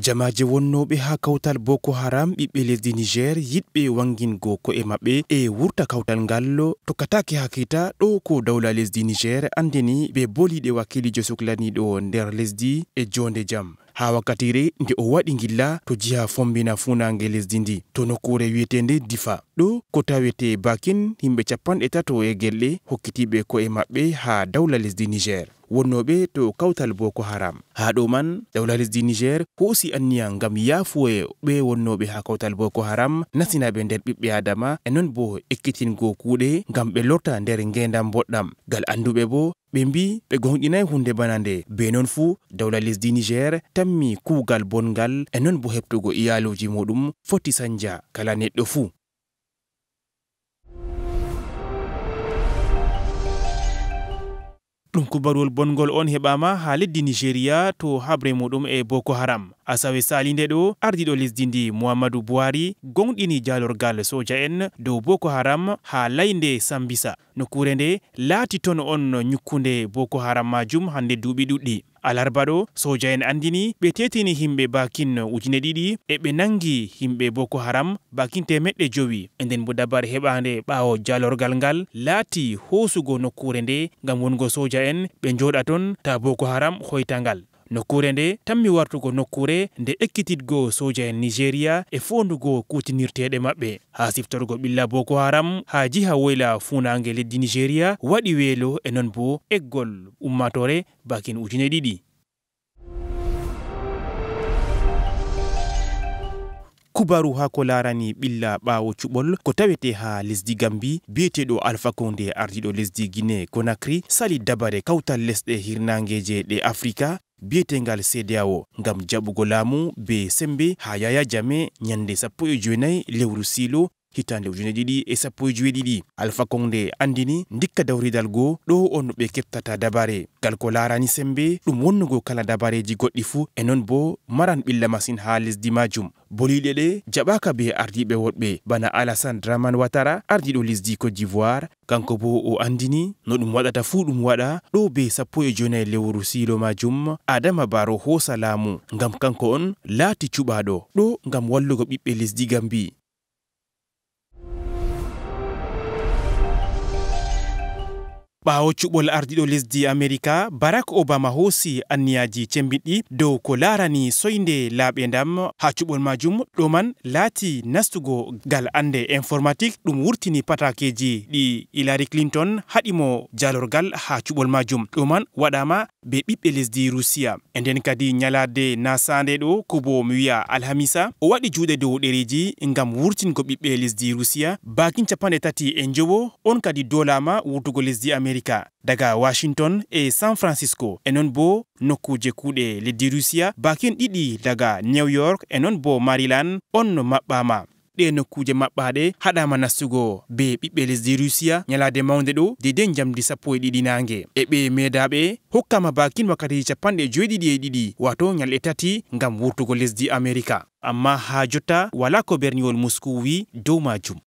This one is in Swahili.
jamaje wonnoɓe ha kawtal boko haram ɓiɓɓe lesdi niger yiɗɓe wangingo ko'e maɓɓe e wurta kawtal to tokkatake hakkita ɗo ko dawla lesdi niger andini ɓe boliɗe wakkilijo suklaniɗo nder lesdi e jonde jam ha wakkatire nde o waɗi gilla to jiha funa lesdi ndi to nokkure wiyetende difa ɗo ko tawete bakin himɓe capanɗe tato e gelɗe hokkitiɓe ko'e maɓɓe ha dawla lesdi niger wonnoɓe to kawtal boko haram ha ɗo man dawla lesdi niger hoosi anniya gam yaafoye ɓe wonnoɓe ha kawtal boko haram nasinaɓe nder ɓiɓɓe adama e non bo ekkitingo kuuɗe ngam ɓe lorta nder ngendam boɗɗam gal anduɓe bo ɓe mbi ɓe gonɗinayi hunde banande be non fuu dawla lesdi niger tammi kuugal bongal e non bo heɓtugo iyaluji muɗum foti sanja kala neɗɗo fuu ɗum kubaruwol bongol on heɓama ha leddi nigeria to habre muɗum e boko haram asawe ɗo ardiɗo lesdi ndi mouhamadou bowari gonɗini jalorgal soja en dow boko haram ha laynde sambisa nokkure nde laati ton on nyukkunde boko haram majum hande duuɓi ɗuɗɗi alarba ɗo soja en andini ɓe tetini himɓe bakin ujune ɗiɗi e ɓe nangi himɓe boko haram bakin temeɗɗe jowi e nden bo dabar heɓande ɓawo jalorgal ngal laati hoosugo nokkure nde ngam wongo soja en ɓe jooɗa ton ta boko haram hoytangal nokkure nde tammi wartugo nokkure nde ekkitidgo soja en nigéria e fondugo kutinirteɗe maɓɓe ha siftorgo ɓilla boko haram ha jiha woyla funangue leddi nigéria waɗi weelo e non bo eggol ummatore bakin ujune ɗiɗi kubaru ha ko larani ɓilla ɓawo cuɓol ko tawete ha lesdi gambi biyeteɗo alpha conde ardiɗo lesdi guinée conakry sali dabare kawtal lesɗe hirnangueje ɗe africa bietengal CEDEAO ngam jaɓugo laamu be sembe ha yaya jame ñande sappo e joyinayi lewru siilo hitande ujune ɗiɗi e sappo e joweeɗiɗi alpha conde andini dikka dawridal go ɗo on no ɓe dabare gal ko larani sembe ɗum wonnugo kala dabareji goɗɗi fuu e non bo maran ɓilla masin ha lesdi majum boliɗe ɗe jaɓaka be ardiɓe woɗɓe bana alasan draman watara ardiɗo lesdi cote d'ivoire kanko bo o andini no ɗum waɗata fuu ɗum waɗa ɗo be sappo e jonayi lewru silo majum adama baro hoosa laamu ngam kanko on laati cuɓaɗo ɗo ngam wallugo ɓiɓɓe lesdi gambi ɓaawo cuɓol ardiɗo lesdi Amerika barak obama hoosi anniyaji cembiɗɗi dow ko laarani soyde laaɓe ndam ha cuɓol majum ɗoman laati nastugo ngal ande informatique ɗum wurtini patakeji ɗi hillary clinton haɗimo jalorgal ha cuɓol majum ɗoman waɗama be ɓiɓɓe lesdi rusiya e nden kadi nyalaade nasande ɗo ko bo mi wiya alhamisa o waɗi juuɗe dow ɗereji ngam wurtingo ɓiɓɓe lesdi rusiya bakin capanɗe tati e jowo on kadi dolama wurtugo lesdi amérika Amerika daga Washington e San Francisco e non bo nokkuje kuuɗe leddi russia bakin ɗiɗi daga New York e non bo Maryland on no maɓɓama ɗe nokkuje maɓɓaɗe haɗama nastugo be ɓiɓɓe lesdi rusiya ñalade mawde ɗo deden jamdi sappo e ɗiɗi nange e ɓe medaɓe hokkama bakin wakkatiji capanɗe joeɗiɗi e ɗiɗi wato nyalɗe tati ngam wurtugo lesdi amerika amma ha jotta wala ko berniwol moscou wi dow majum